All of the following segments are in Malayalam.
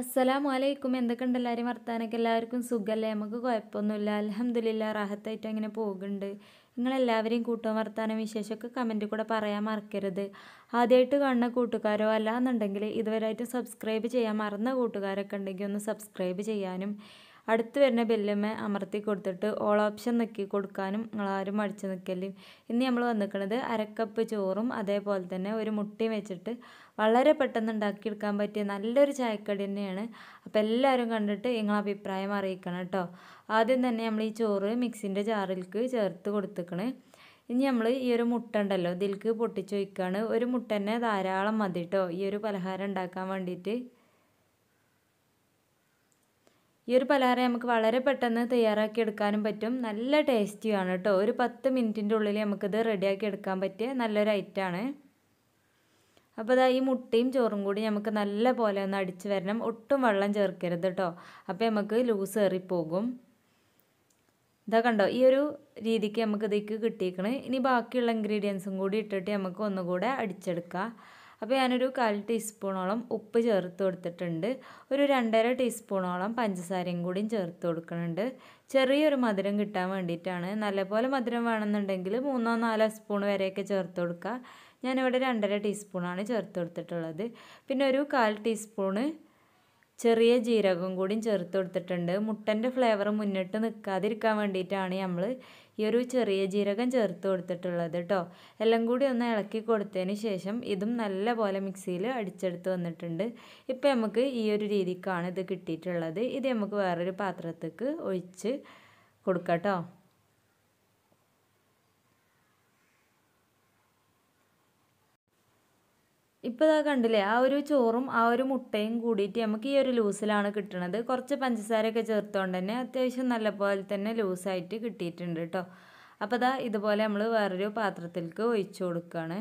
അസ്സലാം വലൈക്കും എന്തൊക്കെയുണ്ട് എല്ലാവരും വർത്താനൊക്കെ എല്ലാവർക്കും സുഖമല്ലേ നമുക്ക് കുഴപ്പമൊന്നുമില്ല അലഹമ്മദില്ല റാഹത്തായിട്ട് അങ്ങനെ പോകുന്നുണ്ട് നിങ്ങളെല്ലാവരെയും കൂട്ടം വർത്താനം വിശേഷമൊക്കെ കമൻറ്റിൽ കൂടെ പറയാൻ മറക്കരുത് ആദ്യമായിട്ട് കാണുന്ന കൂട്ടുകാരോ അല്ല എന്നുണ്ടെങ്കിൽ ഇതുവരെയായിട്ട് സബ്സ്ക്രൈബ് ചെയ്യാൻ മറന്ന കൂട്ടുകാരൊക്കെ ഉണ്ടെങ്കിൽ ഒന്ന് സബ്സ്ക്രൈബ് ചെയ്യാനും അടുത്ത് വരുന്ന ബെല്ലുമ്മ അമർത്തി കൊടുത്തിട്ട് ഓൾ ഓപ്ഷൻ നിൽക്കി കൊടുക്കാനും നിങ്ങളാരും അടിച്ചു നിൽക്കല്ലേ ഇന്ന് നമ്മൾ വന്നിരിക്കുന്നത് അരക്കപ്പ് ചോറും അതേപോലെ തന്നെ ഒരു മുട്ടയും വെച്ചിട്ട് വളരെ പെട്ടെന്ന് ഉണ്ടാക്കിയെടുക്കാൻ പറ്റിയ നല്ലൊരു ചായക്കടി തന്നെയാണ് അപ്പോൾ എല്ലാവരും കണ്ടിട്ട് നിങ്ങൾ അഭിപ്രായം അറിയിക്കണം കേട്ടോ ആദ്യം തന്നെ നമ്മൾ ഈ ചോറ് മിക്സിൻ്റെ ജാറിലേക്ക് ചേർത്ത് കൊടുത്തിക്കണേ ഇനി നമ്മൾ ഈ ഒരു മുട്ട ഉണ്ടല്ലോ ഇതിലേക്ക് പൊട്ടിച്ചു വയ്ക്കുകയാണ് ഒരു മുട്ട തന്നെ ധാരാളം മതി കേട്ടോ ഈ ഒരു പലഹാരം ഉണ്ടാക്കാൻ വേണ്ടിയിട്ട് ഈ ഒരു പലഹാരം നമുക്ക് വളരെ പെട്ടെന്ന് തയ്യാറാക്കി എടുക്കാനും പറ്റും നല്ല ടേസ്റ്റിയാണ് കേട്ടോ ഒരു പത്ത് മിനിറ്റിൻ്റെ ഉള്ളിൽ നമുക്കിത് റെഡിയാക്കി എടുക്കാൻ പറ്റിയ നല്ലൊരു ഐറ്റമാണ് അപ്പോൾ ഇതാ ഈ മുട്ടയും ചോറും കൂടി നമുക്ക് നല്ല പോലെ ഒന്ന് അടിച്ച് വരണം ഒട്ടും വെള്ളം ചേർക്കരുത് കേട്ടോ അപ്പോൾ നമുക്ക് ലൂസ് കയറിപ്പോകും ഇതാ കണ്ടോ ഈ ഒരു രീതിക്ക് നമുക്ക് ഇതിക്ക് കിട്ടിയേക്കണേ ഇനി ബാക്കിയുള്ള ഇൻഗ്രീഡിയൻസും കൂടി ഇട്ടിട്ട് നമുക്ക് ഒന്നുകൂടെ അടിച്ചെടുക്കാം അപ്പോൾ ഞാനൊരു കാൽ ടീസ്പൂണോളം ഉപ്പ് ചേർത്ത് കൊടുത്തിട്ടുണ്ട് ഒരു രണ്ടര ടീസ്പൂണോളം പഞ്ചസാരയും കൂടിയും ചേർത്ത് കൊടുക്കുന്നുണ്ട് ചെറിയൊരു മധുരം കിട്ടാൻ വേണ്ടിയിട്ടാണ് നല്ലപോലെ മധുരം വേണമെന്നുണ്ടെങ്കിൽ മൂന്നോ നാലോ സ്പൂൺ വരെയൊക്കെ ചേർത്ത് കൊടുക്കുക ഞാനിവിടെ രണ്ടര ടീസ്പൂണാണ് ചേർത്ത് കൊടുത്തിട്ടുള്ളത് പിന്നെ ഒരു കാൽ ടീസ്പൂണ് ചെറിയ ജീരകം കൂടി ചേർത്ത് കൊടുത്തിട്ടുണ്ട് മുട്ടൻ്റെ ഫ്ലേവർ മുന്നിട്ട് നിൽക്കാതിരിക്കാൻ വേണ്ടിയിട്ടാണ് നമ്മൾ ഈ ഒരു ചെറിയ ജീരകം ചേർത്ത് കൊടുത്തിട്ടുള്ളത് കേട്ടോ എല്ലാം കൂടി ഒന്ന് ഇളക്കി കൊടുത്തതിന് ശേഷം ഇതും നല്ല പോലെ മിക്സിയിൽ അടിച്ചെടുത്ത് വന്നിട്ടുണ്ട് ഇപ്പോൾ നമുക്ക് ഈ ഒരു രീതിക്കാണ് ഇത് കിട്ടിയിട്ടുള്ളത് ഇത് നമുക്ക് വേറൊരു പാത്രത്തേക്ക് ഒഴിച്ച് കൊടുക്കാം കേട്ടോ ഇപ്പോൾ ഇതാ കണ്ടില്ലേ ആ ഒരു ചോറും ആ ഒരു മുട്ടയും കൂടിയിട്ട് നമുക്ക് ഈ ഒരു ലൂസിലാണ് കിട്ടുന്നത് കുറച്ച് പഞ്ചസാരയൊക്കെ ചേർത്തുകൊണ്ട് തന്നെ അത്യാവശ്യം നല്ലപോലെ തന്നെ ലൂസായിട്ട് കിട്ടിയിട്ടുണ്ട് കേട്ടോ അപ്പോൾ ഇതാ ഇതുപോലെ നമ്മൾ വേറൊരു പാത്രത്തിലേക്ക് ഒഴിച്ചു കൊടുക്കുകയാണ്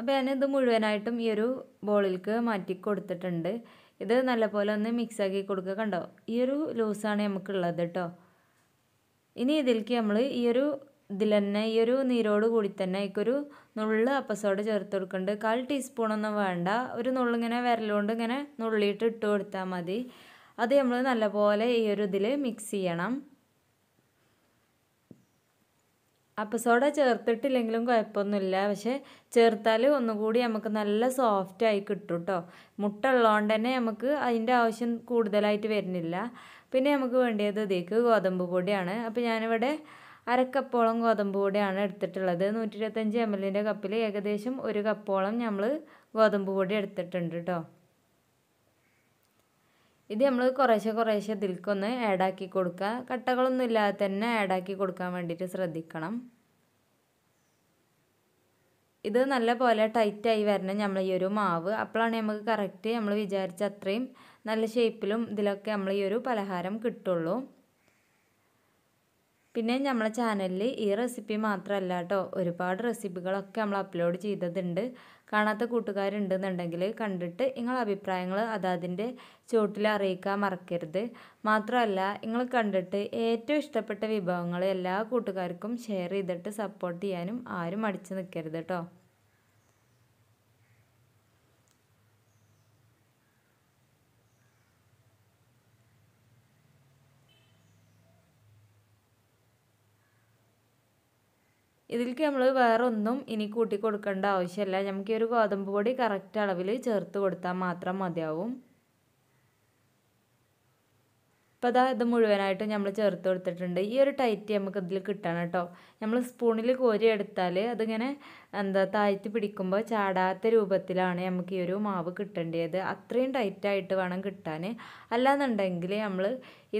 അപ്പോൾ ഞാനിത് മുഴുവനായിട്ടും ഈ ഒരു ബോളിലേക്ക് മാറ്റി കൊടുത്തിട്ടുണ്ട് ഇത് നല്ലപോലെ ഒന്ന് മിക്സാക്കി കൊടുക്കുക കണ്ടോ ഈ ഒരു ലൂസാണ് നമുക്കുള്ളത് കേട്ടോ ഇനി ഇതിലേക്ക് നമ്മൾ ഈ ഒരു ഇതിൽ തന്നെ ഈ ഒരു നീരോട് കൂടി തന്നെ ഇക്കൊരു നുള്ള് അപ്പസോട് ചേർത്ത് കൊടുക്കുന്നുണ്ട് കാൽ ടീസ്പൂണൊന്നും വേണ്ട ഒരു നുള്ളിങ്ങനെ വിരലുകൊണ്ട് ഇങ്ങനെ നുള്ളിയിട്ട് ഇട്ട് കൊടുത്താൽ മതി അത് നമ്മൾ നല്ലപോലെ ഈ ഒരു ഇതിൽ മിക്സ് ചെയ്യണം അപ്പം സോഡ ചേർത്തിട്ടില്ലെങ്കിലും കുഴപ്പമൊന്നുമില്ല പക്ഷേ ചേർത്താൽ ഒന്നുകൂടി നമുക്ക് നല്ല സോഫ്റ്റ് ആയി കിട്ടും കേട്ടോ മുട്ട ഉള്ളതുകൊണ്ട് തന്നെ നമുക്ക് അതിൻ്റെ ആവശ്യം കൂടുതലായിട്ട് വരുന്നില്ല പിന്നെ നമുക്ക് വേണ്ടിയത് ഇതേക്ക് ഗോതമ്പ് പൊടിയാണ് അപ്പോൾ ഞാനിവിടെ അരക്കപ്പോളം ഗോതമ്പ് പൊടിയാണ് എടുത്തിട്ടുള്ളത് നൂറ്റി ഇരുപത്തഞ്ച് എം എല്ലിൻ്റെ കപ്പിൽ ഏകദേശം ഒരു കപ്പോളം നമ്മൾ ഗോതമ്പ് പൊടി എടുത്തിട്ടുണ്ട് കേട്ടോ ഇത് നമ്മൾ കുറേശ്ശെ കുറേശ്ശെ ഇതിൽക്കൊന്ന് ആഡാക്കി കൊടുക്കുക കട്ടകളൊന്നും ഇല്ലാതെ തന്നെ ആഡാക്കി കൊടുക്കാൻ വേണ്ടിയിട്ട് ശ്രദ്ധിക്കണം ഇത് നല്ല പോലെ ടൈറ്റായി വരണം നമ്മൾ ഈ ഒരു മാവ് അപ്പോഴാണ് നമുക്ക് കറക്റ്റ് നമ്മൾ വിചാരിച്ച അത്രയും നല്ല ഷേപ്പിലും ഇതിലൊക്കെ നമ്മൾ ഈ ഒരു പലഹാരം കിട്ടുള്ളൂ പിന്നെ നമ്മളെ ചാനലിൽ ഈ റെസിപ്പി മാത്രമല്ല കേട്ടോ ഒരുപാട് റെസിപ്പികളൊക്കെ നമ്മൾ അപ്ലോഡ് ചെയ്തതുണ്ട് കാണാത്ത കൂട്ടുകാരുണ്ടെന്നുണ്ടെങ്കിൽ കണ്ടിട്ട് നിങ്ങൾ അഭിപ്രായങ്ങൾ അതാതിൻ്റെ ചോട്ടിൽ അറിയിക്കാൻ മറക്കരുത് മാത്രമല്ല നിങ്ങൾ കണ്ടിട്ട് ഏറ്റവും ഇഷ്ടപ്പെട്ട വിഭവങ്ങൾ എല്ലാ കൂട്ടുകാർക്കും ഷെയർ ചെയ്തിട്ട് സപ്പോർട്ട് ചെയ്യാനും ആരും അടിച്ചു നിൽക്കരുത് കേട്ടോ ഇതിലേക്ക് നമ്മൾ വേറെ ഒന്നും ഇനി കൂട്ടി കൊടുക്കേണ്ട ആവശ്യമില്ല നമുക്ക് ഈ ഒരു ഗോതമ്പ് പൊടി കറക്റ്റ് അളവിൽ ചേർത്ത് കൊടുത്താൽ മാത്രം മതിയാവും അപ്പോൾ അതാ ഇത് മുഴുവനായിട്ട് നമ്മൾ ചേർത്ത് കൊടുത്തിട്ടുണ്ട് ഈ ഒരു ടൈറ്റ് നമുക്ക് ഇതിൽ കിട്ടണം കേട്ടോ നമ്മൾ സ്പൂണിൽ കോരി എടുത്താൽ അതിങ്ങനെ എന്താ താഴ്ത്തി പിടിക്കുമ്പോൾ ചാടാത്ത രൂപത്തിലാണ് നമുക്ക് ഈ ഒരു മാവ് കിട്ടേണ്ടത് അത്രയും ടൈറ്റായിട്ട് വേണം കിട്ടാൻ അല്ലാന്നുണ്ടെങ്കിൽ നമ്മൾ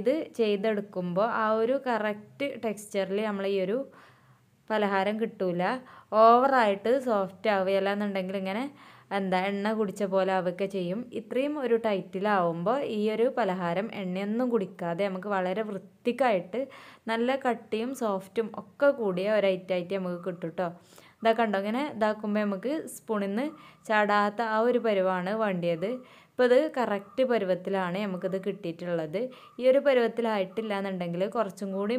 ഇത് ചെയ്തെടുക്കുമ്പോൾ ആ ഒരു കറക്റ്റ് ടെക്സ്ചറിൽ നമ്മൾ ഈ ഒരു പലഹാരം കിട്ടൂല ഓവറായിട്ട് സോഫ്റ്റ് ആവുകയല്ല എന്നുണ്ടെങ്കിൽ ഇങ്ങനെ എന്താ എണ്ണ കുടിച്ച പോലെ ആവുകയൊക്കെ ചെയ്യും ഇത്രയും ഒരു ടൈറ്റിലാവുമ്പോൾ ഈ ഒരു പലഹാരം എണ്ണയൊന്നും കുടിക്കാതെ നമുക്ക് വളരെ വൃത്തിക്കായിട്ട് നല്ല കട്ടിയും സോഫ്റ്റും ഒക്കെ കൂടിയ ഒരു ഐറ്റായിട്ട് നമുക്ക് കിട്ടും ഇതാ കണ്ടോ ഇങ്ങനെ ഇതാക്കുമ്പോൾ നമുക്ക് സ്പൂണിൽ നിന്ന് ചാടാത്ത ആ ഒരു പരുവാണ് വേണ്ടിയത് ഇപ്പോൾ ഇത് കറക്റ്റ് പരുവത്തിലാണ് നമുക്കിത് കിട്ടിയിട്ടുള്ളത് ഈ ഒരു പരുവത്തിലായിട്ടില്ല എന്നുണ്ടെങ്കിൽ കുറച്ചും കൂടി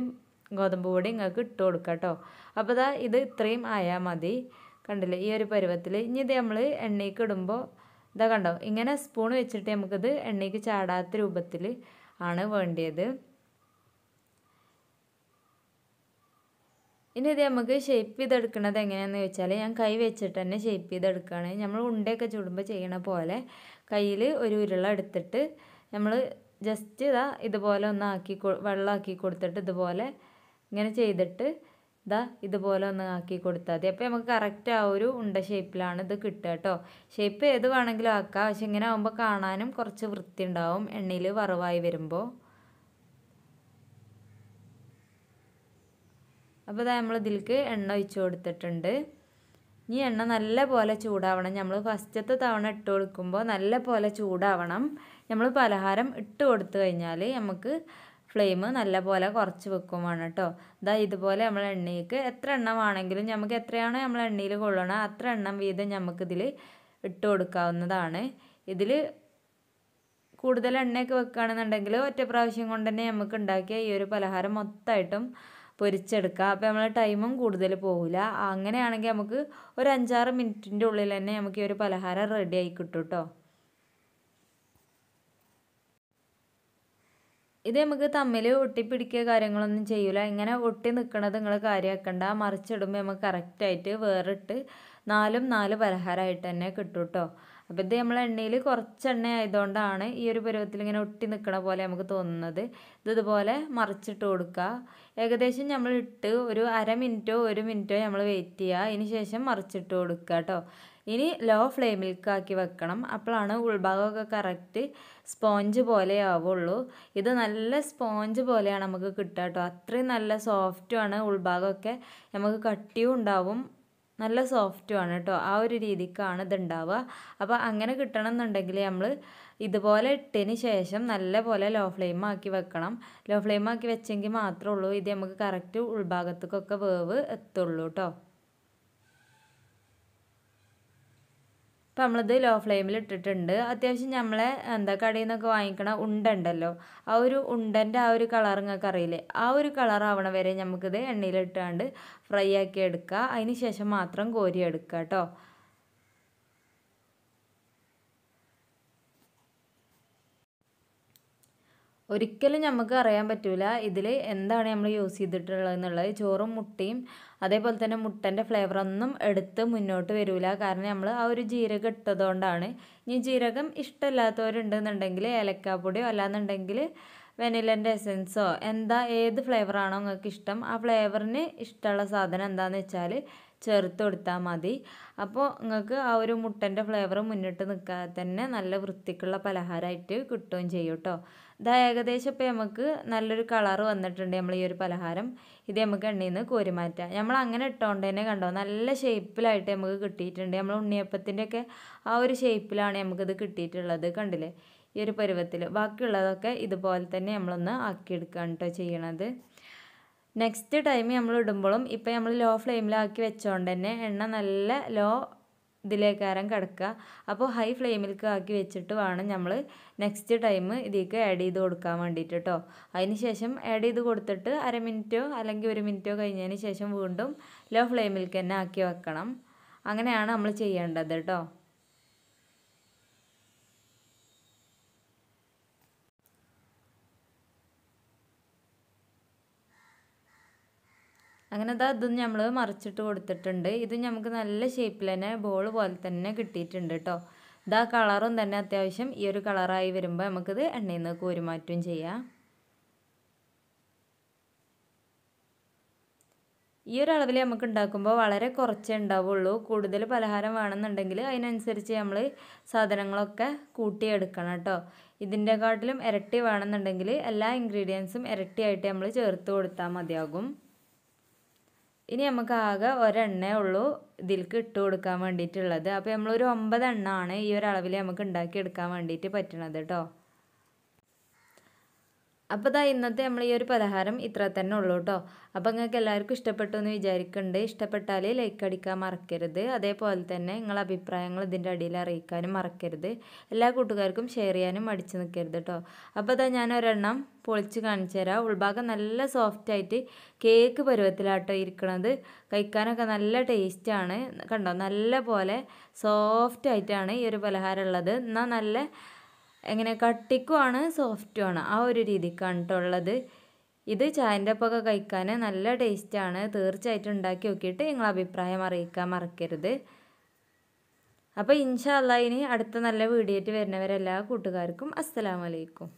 ഗോതമ്പ് പൊടി നിങ്ങൾക്ക് ഇട്ട് കൊടുക്കുക കേട്ടോ അപ്പോൾ ഇതാ ഇത് ഇത്രയും ആയാൽ മതി കണ്ടില്ലേ ഈ ഒരു പരുവത്തിൽ ഇനി ഇത് നമ്മൾ എണ്ണയ്ക്ക് ഇടുമ്പോൾ ഇതാ കണ്ടോ ഇങ്ങനെ സ്പൂൺ വെച്ചിട്ട് നമുക്കിത് എണ്ണയ്ക്ക് ചാടാത്ത രൂപത്തിൽ ആണ് വേണ്ടിയത് ഇനി ഇത് നമുക്ക് ഷേപ്പ് ചെയ്തെടുക്കുന്നത് എങ്ങനെയാണെന്ന് വെച്ചാൽ ഞാൻ കൈ വെച്ചിട്ട് തന്നെ ഷേപ്പ് ചെയ്തെടുക്കുകയാണ് നമ്മൾ ഉണ്ടയൊക്കെ ചുടുമ്പോൾ ചെയ്യണ പോലെ കയ്യിൽ ഒരു ഉരുള എടുത്തിട്ട് നമ്മൾ ജസ്റ്റ് ഇതാ ഇതുപോലെ ഒന്ന് ആക്കി വെള്ളമാക്കി കൊടുത്തിട്ട് ഇതുപോലെ ഇങ്ങനെ ചെയ്തിട്ട് ഇതാ ഇതുപോലെ ഒന്ന് ആക്കി കൊടുത്താൽ മതി അപ്പോൾ നമുക്ക് കറക്റ്റ് ആ ഒരു ഉണ്ട ഷേപ്പിലാണ് ഇത് കിട്ടുക കേട്ടോ ഷേപ്പ് ഏത് വേണമെങ്കിലും ആക്കാം പക്ഷെ ഇങ്ങനെ ആകുമ്പോൾ കാണാനും കുറച്ച് വൃത്തി ഉണ്ടാവും എണ്ണയിൽ വറവായി വരുമ്പോൾ അപ്പോൾ ഇതാ നമ്മൾ ഇതിലേക്ക് എണ്ണ ഒഴിച്ചു കൊടുത്തിട്ടുണ്ട് ഈ എണ്ണ നല്ല പോലെ ചൂടാവണം നമ്മൾ ഫസ്റ്റത്തെ തവണ ഇട്ട് കൊടുക്കുമ്പോൾ നല്ല പോലെ ചൂടാവണം നമ്മൾ പലഹാരം ഇട്ട് കൊടുത്തു കഴിഞ്ഞാൽ നമുക്ക് ഫ്ലെയിം നല്ലപോലെ കുറച്ച് വെക്കും വേണം കേട്ടോ ഇതാ ഇതുപോലെ നമ്മൾ എണ്ണയ്ക്ക് എത്ര എണ്ണം വേണമെങ്കിലും നമുക്ക് എത്രയാണോ നമ്മൾ എണ്ണയിൽ കൊള്ളണം അത്ര എണ്ണം വീതം നമുക്കിതിൽ ഇട്ട് കൊടുക്കാവുന്നതാണ് ഇതിൽ കൂടുതൽ എണ്ണയൊക്കെ വെക്കുകയാണെന്നുണ്ടെങ്കിൽ ഒറ്റ പ്രാവശ്യം കൊണ്ട് തന്നെ നമുക്ക് ഉണ്ടാക്കിയ ഈ ഒരു പലഹാരം മൊത്തമായിട്ടും പൊരിച്ചെടുക്കുക അപ്പോൾ നമ്മൾ ടൈമും കൂടുതൽ പോകില്ല അങ്ങനെയാണെങ്കിൽ നമുക്ക് ഒരു അഞ്ചാറ് മിനിറ്റിൻ്റെ ഉള്ളിൽ തന്നെ നമുക്ക് ഈ ഒരു പലഹാരം റെഡിയായി കിട്ടും കേട്ടോ ഇത് നമുക്ക് തമ്മിൽ ഒട്ടിപ്പിടിക്കുക കാര്യങ്ങളൊന്നും ചെയ്യൂല ഇങ്ങനെ ഒട്ടി നിൽക്കണത് നിങ്ങൾ കാര്യമാക്കണ്ട മറിച്ചിടുമ്പോൾ നമുക്ക് കറക്റ്റായിട്ട് വേറിട്ട് നാലും നാല് പലഹാരമായിട്ട് തന്നെ കിട്ടും കേട്ടോ അപ്പോൾ ഇത് നമ്മൾ എണ്ണയിൽ കുറച്ച് എണ്ണ ആയതുകൊണ്ടാണ് ഈ ഒരു പരുവത്തിൽ ഇങ്ങനെ ഒട്ടി നിൽക്കണ പോലെ നമുക്ക് തോന്നുന്നത് ഇത് ഇതുപോലെ മറിച്ചിട്ട് കൊടുക്കുക ഏകദേശം നമ്മൾ ഇട്ട് ഒരു അര മിനിറ്റോ ഒരു മിനിറ്റോ നമ്മൾ വെയിറ്റ് ചെയ്യുക അതിന് ശേഷം മറിച്ചിട്ട് കൊടുക്കുക കേട്ടോ ഇനി ലോ ഫ്ലെയിമിൽ ആക്കി വെക്കണം അപ്പോഴാണ് ഉൾഭാഗമൊക്കെ കറക്റ്റ് സ്പോഞ്ച് പോലെ ആവുള്ളൂ ഇത് നല്ല സ്പോഞ്ച് പോലെയാണ് നമുക്ക് കിട്ടുക കേട്ടോ അത്രയും നല്ല സോഫ്റ്റുമാണ് ഉൾഭാഗമൊക്കെ നമുക്ക് കട്ടിയും ഉണ്ടാവും നല്ല സോഫ്റ്റുമാണ് കേട്ടോ ആ ഒരു രീതിക്കാണ് ഇതുണ്ടാവുക അപ്പോൾ അങ്ങനെ എന്നുണ്ടെങ്കിൽ നമ്മൾ ഇതുപോലെ ഇട്ടതിന് ശേഷം നല്ല പോലെ ലോ ഫ്ലെയിം ആക്കി വെക്കണം ലോ ഫ്ലെയിം ആക്കി വെച്ചെങ്കിൽ മാത്രമേ ഉള്ളൂ ഇത് നമുക്ക് കറക്റ്റ് ഉൾഭാഗത്തേക്കൊക്കെ വേവ് എത്തുള്ളൂ കേട്ടോ അപ്പോൾ നമ്മളത് ലോ ഫ്ലെയിമിൽ ഇട്ടിട്ടുണ്ട് അത്യാവശ്യം നമ്മളെ എന്താ കടയിൽ നിന്നൊക്കെ വാങ്ങിക്കണ ഉണ്ടല്ലോ ആ ഒരു ഉണ്ടൻ്റെ ആ ഒരു കളർ നിങ്ങൾക്ക് അറിയില്ലേ ആ ഒരു കളർ ആവണ വരെ നമുക്കിത് എണ്ണയിലിട്ടാണ്ട് ഫ്രൈ ആക്കി എടുക്കുക അതിന് ശേഷം മാത്രം കോരി എടുക്കുക കേട്ടോ ഒരിക്കലും നമുക്ക് അറിയാൻ പറ്റില്ല ഇതിൽ എന്താണ് നമ്മൾ യൂസ് ചെയ്തിട്ടുള്ളത് എന്നുള്ളത് ചോറും മുട്ടയും അതേപോലെ തന്നെ മുട്ടൻ്റെ ഫ്ലേവറൊന്നും എടുത്ത് മുന്നോട്ട് വരില്ല കാരണം നമ്മൾ ആ ഒരു ജീരകം ഇട്ടതുകൊണ്ടാണ് ഇനി ജീരകം ഇഷ്ടമില്ലാത്തവരുണ്ടെന്നുണ്ടെങ്കിൽ ഏലക്കാപ്പൊടിയോ അല്ലാന്നുണ്ടെങ്കിൽ വെനിലൻ്റെ എസൻസോ എന്താ ഏത് ഫ്ലേവറാണോ നിങ്ങൾക്ക് ഇഷ്ടം ആ ഫ്ലേവറിന് ഇഷ്ടമുള്ള സാധനം എന്താണെന്ന് വെച്ചാൽ ചേർത്ത് കൊടുത്താൽ മതി അപ്പോൾ നിങ്ങൾക്ക് ആ ഒരു മുട്ടൻ്റെ ഫ്ലേവർ മുന്നിട്ട് നിൽക്കാതെ തന്നെ നല്ല വൃത്തിക്കുള്ള പലഹാരമായിട്ട് കിട്ടുകയും ചെയ്യും കേട്ടോ ഇതാ ഏകദേശം ഇപ്പോൾ നമുക്ക് നല്ലൊരു കളറ് വന്നിട്ടുണ്ട് നമ്മൾ ഈ ഒരു പലഹാരം ഇത് നമുക്ക് എണ്ണയിൽ നിന്ന് കോരി മാറ്റാം നമ്മൾ അങ്ങനെ ഇട്ടോണ്ട് തന്നെ കണ്ടോ നല്ല ഷേപ്പിലായിട്ട് നമുക്ക് കിട്ടിയിട്ടുണ്ട് നമ്മൾ ഉണ്ണിയപ്പത്തിൻ്റെയൊക്കെ ആ ഒരു ഷേപ്പിലാണ് നമുക്കിത് കിട്ടിയിട്ടുള്ളത് കണ്ടില്ലേ ഈ ഒരു പരുവത്തിൽ ബാക്കിയുള്ളതൊക്കെ ഇതുപോലെ തന്നെ നമ്മളൊന്ന് ആക്കിയെടുക്കുകയാണ് കേട്ടോ ചെയ്യണത് നെക്സ്റ്റ് ടൈം നമ്മൾ ഇടുമ്പോഴും ഇപ്പം നമ്മൾ ലോ ഫ്ലെയിമിലാക്കി വെച്ചോണ്ട് തന്നെ എണ്ണ നല്ല ലോ ആരം കിടക്കുക അപ്പോൾ ഹൈ ഫ്ലെയിമിലേക്ക് ആക്കി വെച്ചിട്ട് വേണം നമ്മൾ നെക്സ്റ്റ് ടൈം ഇതിലേക്ക് ആഡ് ചെയ്ത് കൊടുക്കാൻ വേണ്ടിയിട്ട് കേട്ടോ അതിന് ശേഷം ആഡ് ചെയ്ത് കൊടുത്തിട്ട് അര മിനിറ്റോ അല്ലെങ്കിൽ ഒരു മിനിറ്റോ കഴിഞ്ഞതിന് ശേഷം വീണ്ടും ലോ ഫ്ലെയിമിലേക്ക് തന്നെ ആക്കി വെക്കണം അങ്ങനെയാണ് നമ്മൾ ചെയ്യേണ്ടത് കേട്ടോ അങ്ങനെ ഇതാ ഇതും നമ്മൾ മറിച്ചിട്ട് കൊടുത്തിട്ടുണ്ട് ഇത് നമുക്ക് നല്ല ഷേപ്പിൽ തന്നെ ബോൾ പോലെ തന്നെ കിട്ടിയിട്ടുണ്ട് കേട്ടോ ഇതാ കളറും തന്നെ അത്യാവശ്യം ഈ ഒരു കളറായി വരുമ്പോൾ നമുക്കിത് എണ്ണയിൽ നിന്ന് കോരുമാറ്റവും ചെയ്യാം ഈ ഒരു അളവിൽ നമുക്ക് ഉണ്ടാക്കുമ്പോൾ വളരെ കുറച്ചേ ഉണ്ടാവുള്ളൂ കൂടുതൽ പലഹാരം വേണമെന്നുണ്ടെങ്കിൽ അതിനനുസരിച്ച് നമ്മൾ സാധനങ്ങളൊക്കെ കൂട്ടിയെടുക്കണം കേട്ടോ കാട്ടിലും ഇരട്ടി വേണമെന്നുണ്ടെങ്കിൽ എല്ലാ ഇൻഗ്രീഡിയൻസും ഇരട്ടിയായിട്ട് നമ്മൾ ചേർത്ത് കൊടുത്താൽ മതിയാകും ഇനി നമുക്ക് ആകെ ഒരെണ്ണേ ഉള്ളൂ ഇതിൽക്ക് ഇട്ട് കൊടുക്കാൻ വേണ്ടിയിട്ടുള്ളത് അപ്പോൾ നമ്മളൊരു ഒമ്പത് എണ്ണമാണ് ഈ ഒരു അളവിൽ നമുക്ക് എടുക്കാൻ വേണ്ടിയിട്ട് പറ്റണത് കേട്ടോ അപ്പോൾ ദാ ഇന്നത്തെ നമ്മൾ ഈ ഒരു പലഹാരം ഇത്ര തന്നെ ഉള്ളൂ കേട്ടോ അപ്പോൾ നിങ്ങൾക്ക് എല്ലാവർക്കും ഇഷ്ടപ്പെട്ടു എന്ന് വിചാരിക്കുന്നുണ്ട് ഇഷ്ടപ്പെട്ടാൽ ലൈക്ക് അടിക്കാൻ മറക്കരുത് അതേപോലെ തന്നെ നിങ്ങളെ അഭിപ്രായങ്ങൾ ഇതിൻ്റെ അടിയിൽ അറിയിക്കാനും മറക്കരുത് എല്ലാ കൂട്ടുകാർക്കും ഷെയർ ചെയ്യാനും മടിച്ചു നിൽക്കരുത് കേട്ടോ അപ്പോൾ ദാ ഞാൻ ഒരെണ്ണം പൊളിച്ച് കാണിച്ചു തരാം ഉൾഭാഗം നല്ല സോഫ്റ്റായിട്ട് കേക്ക് പരുവത്തിലാട്ടോ ഇരിക്കണത് കഴിക്കാനൊക്കെ നല്ല ടേസ്റ്റാണ് കണ്ടോ നല്ല പോലെ സോഫ്റ്റായിട്ടാണ് ഈ ഒരു പലഹാരം ഉള്ളത് എന്നാൽ നല്ല എങ്ങനെ കട്ടിക്കുമാണ് സോഫ്റ്റുമാണ് ആ ഒരു രീതിക്കാണ് കേട്ടോ ഉള്ളത് ഇത് ചായൻ്റെ ഒപ്പമൊക്കെ കഴിക്കാൻ നല്ല ടേസ്റ്റാണ് തീർച്ചയായിട്ടും ഉണ്ടാക്കി നോക്കിയിട്ട് നിങ്ങൾ അഭിപ്രായം അറിയിക്കാൻ മറക്കരുത് അപ്പോൾ ഇൻഷാല്ല ഇനി അടുത്ത നല്ല വീഡിയോ ആയിട്ട് വരുന്നവരെല്ലാ കൂട്ടുകാർക്കും അസ്സലാമലൈക്കും